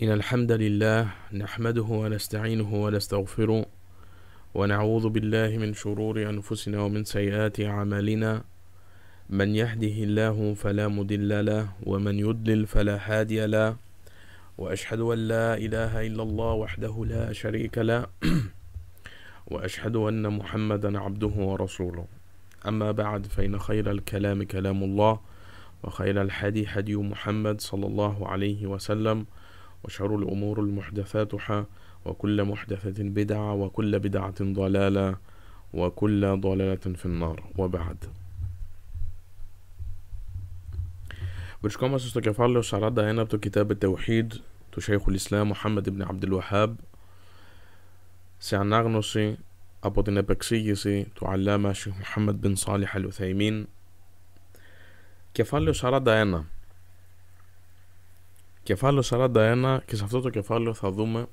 إن الحمد لله نحمده ونستعينه ونستغفره ونعوذ بالله من شرور أنفسنا ومن سيئات أعمالنا من يهده الله فلا مدل له ومن يدلل فلا هادي له وأشهد أن لا إله إلا الله وحده لا شريك له وأشهد أن محمدا عبده ورسوله أما بعد فإن خير الكلام كلام الله وخير الحدي حدي محمد صلى الله عليه وسلم وشر الأمور المحدثاتها وكل محدثة بدعة وكل بدعة ضلالة وكل ضلالة في النار وبعد برشكم أسس تكفال لو شعرات دعينا بتو كتاب التوحيد تشيخ الإسلام محمد بن عبد الوهاب σε από την επεξήγηση του Αλλάμα Σιχ Μουχάμεντ Μπιν Σάλιχ Αλουθαϊμίν Κεφάλαιο 41 Κεφάλαιο 41 και σε αυτό το κεφάλαιο θα δούμε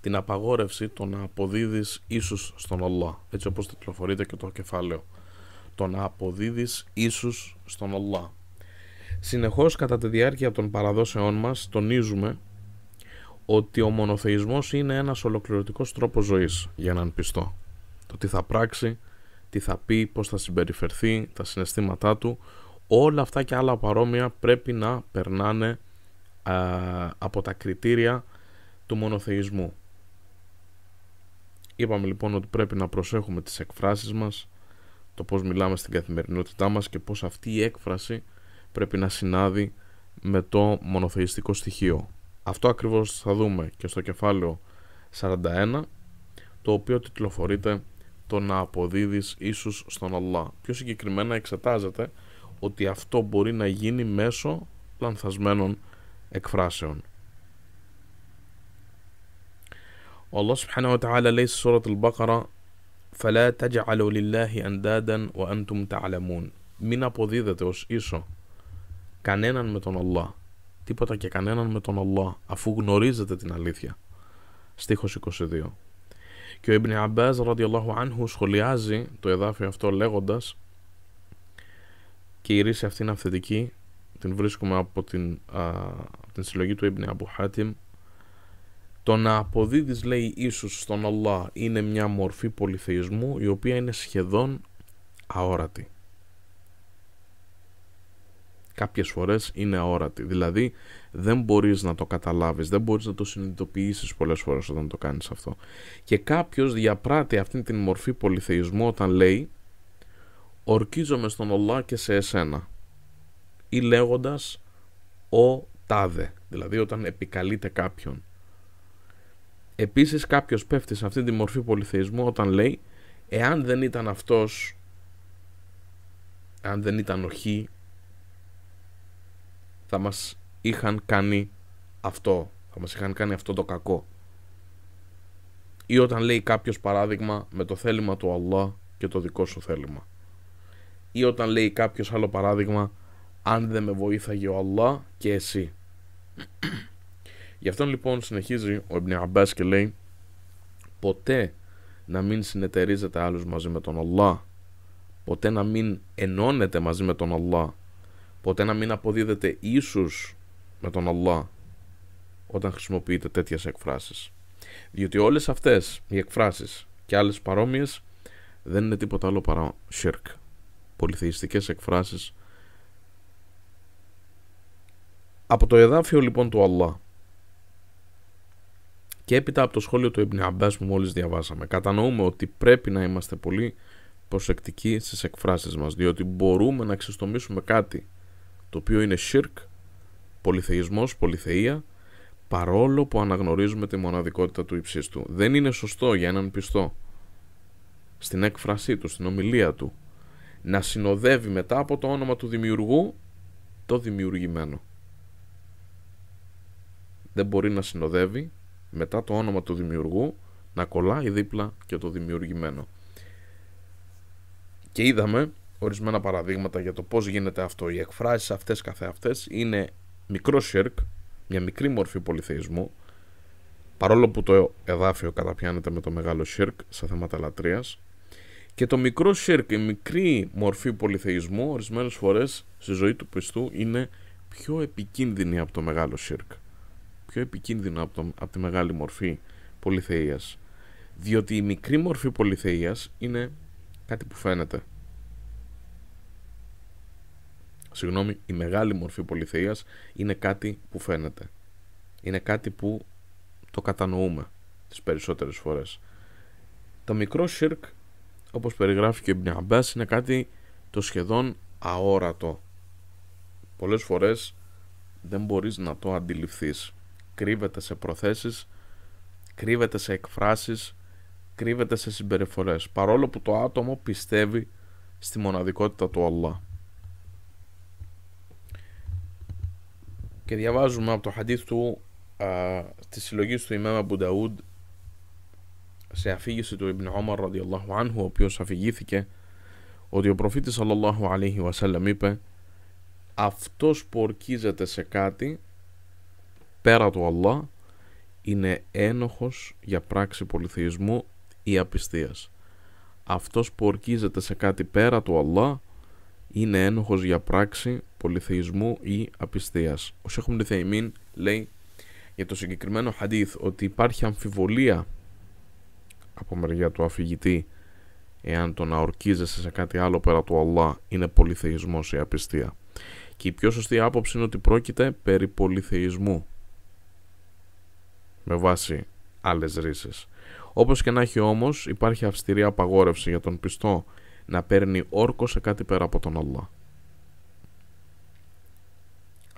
την απαγόρευση το να αποδίδεις ίσους στον Αλλά έτσι όπως τυπλοφορείται και το κεφάλαιο το να αποδίδεις ίσους στον Ολλά. Συνεχώς κατά τη διάρκεια των παραδόσεών μας τονίζουμε ότι ο μονοθεϊσμός είναι ένας ολοκληρωτικός τρόπος ζωής για έναν πιστό το τι θα πράξει, τι θα πει, πώς θα συμπεριφερθεί, τα συναισθήματά του όλα αυτά και άλλα παρόμοια πρέπει να περνάνε από τα κριτήρια του μονοθεϊσμού. Είπαμε λοιπόν ότι πρέπει να προσέχουμε τις εκφράσεις μας, το πώς μιλάμε στην καθημερινότητά μας και πώς αυτή η έκφραση πρέπει να συνάδει με το μονοθεϊστικό στοιχείο. Αυτό ακριβώς θα δούμε και στο κεφάλαιο 41, το οποίο τιτλοφορείται το να αποδίδεις ίσως στον Αλλά Πιο συγκεκριμένα εξετάζεται ότι αυτό μπορεί να γίνει μέσω λανθασμένων εκφράσεων. Ο Allah subhanahu wa ta'ala λέει στη Σούρα Al-Baqarah فَلَا تَجْعَلُوا لِلَّهِ أَنْدَادًا وَأَنْتُمْ تَعْلَمُونَ Μην αποδίδετε ως ίσο κανέναν με τον Allah. Τίποτα και κανέναν με τον Allah αφού γνωρίζετε την αλήθεια. Στίχος 22. Και ο Ιμπνι Αμπάζ ραδιαλlahu άνχου σχολιάζει το εδάφιο αυτό λέγοντας και η ρίση αυτή είναι αυθεντική την βρίσκουμε από την, α, την συλλογή του Ιμπνε Αμπουχάτιμ το να αποδίδεις λέει Ιησούς στον Αλλά είναι μια μορφή πολυθεϊσμού η οποία είναι σχεδόν αόρατη κάποιες φορές είναι αόρατη δηλαδή δεν μπορείς να το καταλάβεις δεν μπορείς να το συνειδητοποιήσεις πολλές φορές όταν το κάνεις αυτό και κάποιος διαπράττει αυτή την μορφή πολυθεϊσμού όταν λέει ορκίζομαι στον Αλλά και σε εσένα ή λέγοντας «ο τάδε», δηλαδή όταν επικαλείται κάποιον. Επίσης κάποιος πέφτει σε αυτή τη μορφή πολυθεϊσμού όταν λέει «εάν δεν ήταν αυτός, αν δεν ήταν ο Χ, θα μας είχαν κάνει αυτό, θα μας είχαν κάνει αυτό το κακό». Ή όταν λέει κάποιος παράδειγμα με το θέλημα του Αλλά και το δικό σου θέλημα. Ή όταν λέει κάποιος άλλο παράδειγμα αν δεν με βοήθαγε ο Αλλά και εσύ. Γι' αυτό λοιπόν συνεχίζει ο Ιμπν και λέει ποτέ να μην συνεταιρίζεται άλλος μαζί με τον Αλλά ποτέ να μην ενώνετε μαζί με τον Αλλά ποτέ να μην αποδίδεται ίσους με τον Αλλά όταν χρησιμοποιείτε τέτοιες εκφράσεις διότι όλες αυτές οι εκφράσεις και άλλες παρόμοιες δεν είναι τίποτα άλλο παρά σιρκ πολυθεϊστικές εκφράσεις από το εδάφιο λοιπόν του Αλλά και έπειτα από το σχόλιο του Ιμπνι που μόλις διαβάσαμε κατανοούμε ότι πρέπει να είμαστε πολύ προσεκτικοί στις εκφράσεις μας διότι μπορούμε να ξεστομίσουμε κάτι το οποίο είναι σιρκ, πολυθεϊσμός, πολυθεία παρόλο που αναγνωρίζουμε τη μοναδικότητα του υψίστου. Δεν είναι σωστό για έναν πιστό στην έκφρασή του, στην ομιλία του να συνοδεύει μετά από το όνομα του δημιουργού το δημιουργημένο δεν μπορεί να συνοδεύει μετά το όνομα του δημιουργού να κολλάει δίπλα και το δημιουργημένο. Και είδαμε ορισμένα παραδείγματα για το πώς γίνεται αυτό. Οι εκφράσεις αυτές καθεαυτές είναι μικρό σιρκ, μια μικρή μορφή πολυθεϊσμού, παρόλο που το εδάφιο καταπιάνεται με το μεγάλο σιρκ σε θέματα λατρείας, και το μικρό σιρκ, η μικρή μορφή πολυθεϊσμού, ορισμένες φορές στη ζωή του πιστού είναι πιο επικίνδυνη από το μεγάλο σιρκ πιο επικίνδυνο από, από τη μεγάλη μορφή πολυθεΐας. Διότι η μικρή μορφή πολυθεΐας είναι κάτι που φαίνεται. Συγγνώμη, η μεγάλη μορφή πολυθεΐας είναι κάτι που φαίνεται. Είναι κάτι που το κατανοούμε τις περισσότερες φορές. Το μικρό σιρκ, όπως περιγράφει και ο Μπνιαμπάς, είναι κάτι το σχεδόν αόρατο. Πολλές φορές δεν μπορείς να το αντιληφθείς κρύβεται σε προθέσεις, κρύβεται σε εκφράσεις, κρύβεται σε συμπεριφορές, παρόλο που το άτομο πιστεύει στη μοναδικότητα του Αλλά Και διαβάζουμε από το χαντίθ του α, της του Ιμάμα Μπουνταούντ σε αφήγηση του Ιμπν Ωμαρ ο οποίος αφηγήθηκε ότι ο προφήτης sallallahu είπε αυτός που ορκίζεται σε κάτι πέρα του Αλλά είναι ένοχος για πράξη πολυθεϊσμού ή απιστίας. Αυτός που ορκίζεται σε κάτι πέρα του Αλλά είναι ένοχος για πράξη πολυθεϊσμού ή απιστίας. Ο Σέχουμ Θεϊμίν λέει για το συγκεκριμένο χαντίθ ότι υπάρχει αμφιβολία από μεριά του αφηγητή εάν το να ορκίζεσαι σε κάτι άλλο πέρα του Αλλά είναι πολυθεϊσμός ή απιστία. Και η πιο σωστή άποψη είναι ότι πρόκειται περί πολυθεϊσμού με βάση άλλες ρίσες. Όπως και να έχει όμως υπάρχει αυστηρή απαγόρευση για τον πιστό να παίρνει όρκο σε κάτι πέρα από τον Αλλά.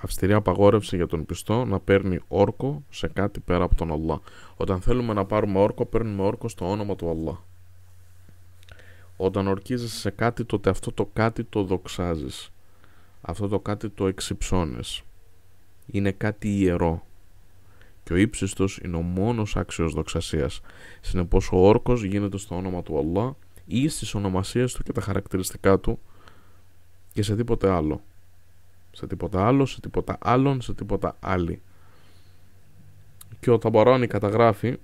Αυστηρή απαγόρευση για τον πιστό να παίρνει όρκο σε κάτι πέρα από τον Αλλά. Όταν θέλουμε να πάρουμε όρκο, παίρνουμε όρκο στο όνομα του Αλλά. Όταν ορκίζεσαι σε κάτι, τότε αυτό το κάτι το δοξάζεις. Αυτό το κάτι το εξυψώνεις. Είναι κάτι ιερό και ο ύψιστος είναι ο μόνος άξιος δοξασίας. Συνεπώς, ο όρκος γίνεται στο όνομα του Αλλά ή στις ονομασίες του και τα χαρακτηριστικά του και σε τίποτε άλλο. Σε τίποτα άλλο, σε τίποτα άλλον, σε τίποτα άλλη. Και ο Ταμπαράνη καταγράφει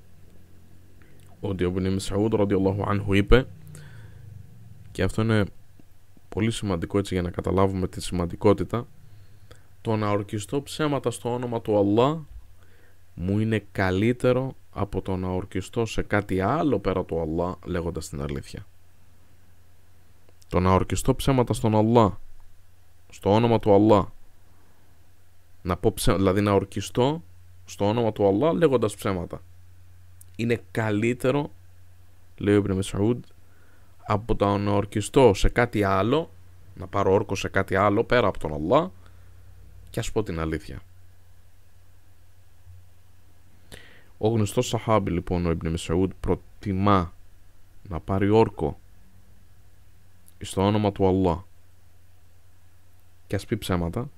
ότι ο Μπνιμ Σαούντ ρadiallahu είπε και αυτό είναι πολύ σημαντικό έτσι για να καταλάβουμε τη σημαντικότητα το να ορκιστώ ψέματα στο όνομα του Αλλά μου είναι καλύτερο από το να ορκιστώ σε κάτι άλλο πέρα του Αλλά, λέγοντας την αλήθεια. Το να ορκιστώ ψέματα στον Αλλά, στο όνομα του Αλλά. Να πω ψε... δηλαδή να ορκιστώ στο όνομα του Άλλα λέγοντας ψέματα. Είναι καλύτερο, λέει ο Ιμπνε από το να ορκιστώ σε κάτι άλλο, να πάρω όρκο σε κάτι άλλο πέρα από τον Αλλά και ας πω την αλήθεια. Ο γνωστός Σαχάμπη λοιπόν ο Ιμπνε προτιμά να πάρει όρκο στο όνομα του Αλλά και ας πει ψέματα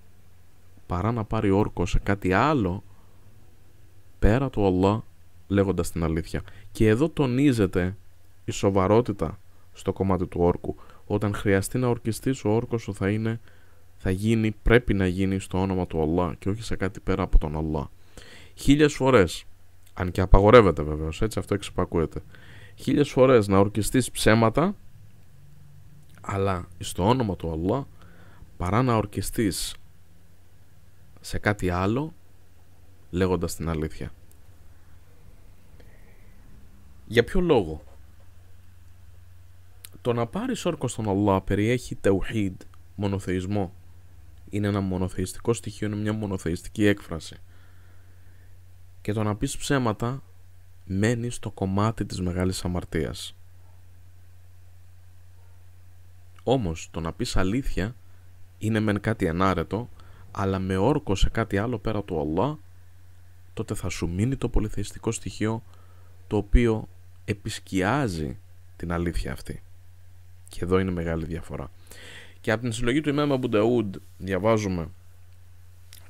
παρά να πάρει όρκο σε κάτι άλλο πέρα του Αλλά λέγοντας την αλήθεια. Και εδώ τονίζεται η σοβαρότητα στο κομμάτι του όρκου. Όταν χρειαστεί να ορκιστείς ο όρκος σου θα είναι θα γίνει, πρέπει να γίνει στο όνομα του Αλλά και όχι σε κάτι πέρα από τον Αλλά. Χίλιες φορές αν και απαγορεύεται βεβαίως, έτσι αυτό εξυπακούεται. Χίλιες φορές να ορκιστείς ψέματα, αλλά στο όνομα του Αλλά, παρά να ορκιστείς σε κάτι άλλο, λέγοντας την αλήθεια. Για ποιο λόγο. Το να πάρεις όρκο στον Αλλά περιέχει τεουχίδ, μονοθεϊσμό. Είναι ένα μονοθεϊστικό στοιχείο, είναι μια μονοθεϊστική έκφραση και το να πεις ψέματα μένει στο κομμάτι της μεγάλης αμαρτίας. Όμως το να πεις αλήθεια είναι μεν κάτι ενάρετο αλλά με όρκο σε κάτι άλλο πέρα του Αλλά, τότε θα σου μείνει το πολυθεϊστικό στοιχείο το οποίο επισκιάζει την αλήθεια αυτή. Και εδώ είναι μεγάλη διαφορά. Και από την συλλογή του Ιμέμα Μπουνταούντ διαβάζουμε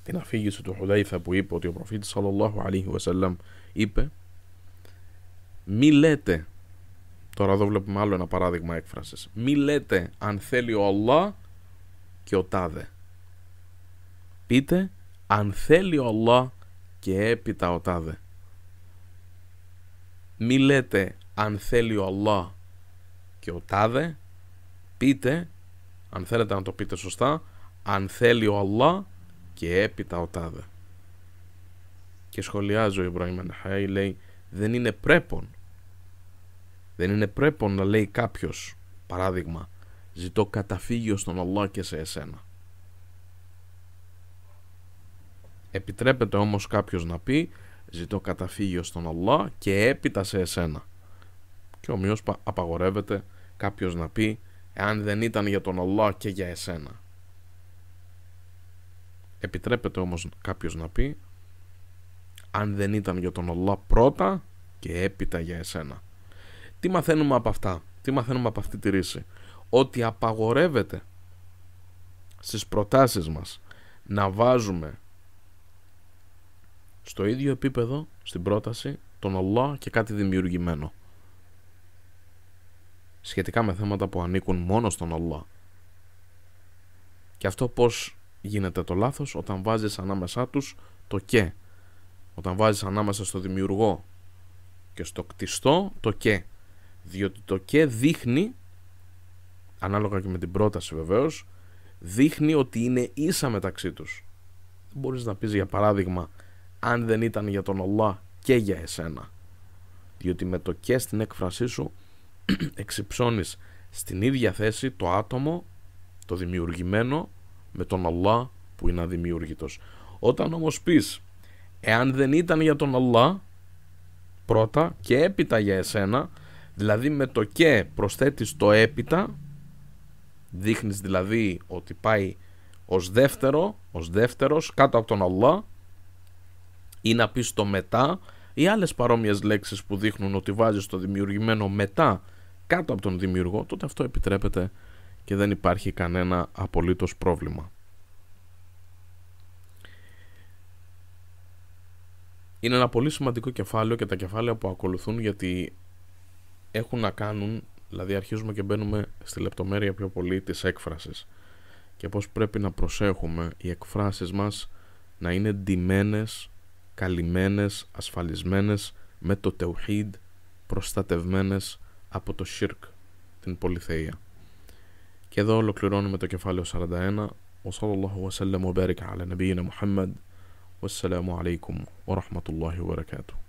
την αφήγηση του Χουδαϊφα που είπε ότι ο προφήτης sallallahu wasallam είπε μη λέτε τώρα εδώ βλέπουμε άλλο ένα παράδειγμα έκφρασης μη λέτε αν θέλει ο Αλλά και ο Τάδε πείτε αν θέλει ο Αλλά και έπειτα ο Τάδε μη λέτε αν θέλει ο Αλλά και ο Τάδε πείτε αν θέλετε να το πείτε σωστά αν θέλει ο Αλλά και έπειτα ο τάδε. Και σχολιάζω ο Ιμπραήμ Ανεχάη, λέει, δεν είναι πρέπον. Δεν είναι πρέπον να λέει κάποιος, παράδειγμα, ζητώ καταφύγιο στον Allah και σε εσένα. Επιτρέπεται όμως κάποιος να πει ζητώ καταφύγιο στον Allah και έπειτα σε εσένα. Και ομοίως απαγορεύεται κάποιος να πει εάν δεν ήταν για τον Allah και για εσένα. Επιτρέπεται όμως κάποιος να πει αν δεν ήταν για τον Αλλά πρώτα και έπειτα για εσένα. Τι μαθαίνουμε από αυτά, τι μαθαίνουμε από αυτή τη ρίση. Ότι απαγορεύεται στις προτάσεις μας να βάζουμε στο ίδιο επίπεδο στην πρόταση τον Αλλά και κάτι δημιουργημένο. Σχετικά με θέματα που ανήκουν μόνο στον Αλλά. Και αυτό πώς γίνεται το λάθος όταν βάζεις ανάμεσά τους το και. Όταν βάζεις ανάμεσα στο δημιουργό και στο κτιστό το και. Διότι το και δείχνει, ανάλογα και με την πρόταση βεβαίως, δείχνει ότι είναι ίσα μεταξύ τους. Δεν μπορείς να πεις για παράδειγμα αν δεν ήταν για τον Ολλά και για εσένα. Διότι με το και στην έκφρασή σου εξυψώνεις στην ίδια θέση το άτομο, το δημιουργημένο με τον Αλλά που είναι αδημιούργητος. Όταν όμως πεις, εάν δεν ήταν για τον Αλλά, πρώτα και έπειτα για εσένα, δηλαδή με το και προσθέτεις το έπειτα, δείχνεις δηλαδή ότι πάει ως δεύτερο, ως δεύτερος, κάτω από τον Αλλά, ή να πεις το μετά, ή άλλες παρόμοιες λέξεις που δείχνουν ότι βάζεις το δημιουργημένο μετά κάτω από τον δημιουργό, τότε αυτό επιτρέπεται και δεν υπάρχει κανένα απολύτως πρόβλημα. Είναι ένα πολύ σημαντικό κεφάλαιο και τα κεφάλαια που ακολουθούν γιατί έχουν να κάνουν, δηλαδή αρχίζουμε και μπαίνουμε στη λεπτομέρεια πιο πολύ της έκφρασης και πώς πρέπει να προσέχουμε οι εκφράσεις μας να είναι ντυμένες, καλυμμένες, ασφαλισμένες με το τεουχίδ προστατευμένες από το σιρκ, την πολυθεία. Και εδώ ολοκληρώνουμε το κεφάλαιο 41 وصلى الله وسلم وبارك على نبينا محمد والسلام عليكم ورحمة الله وبركاته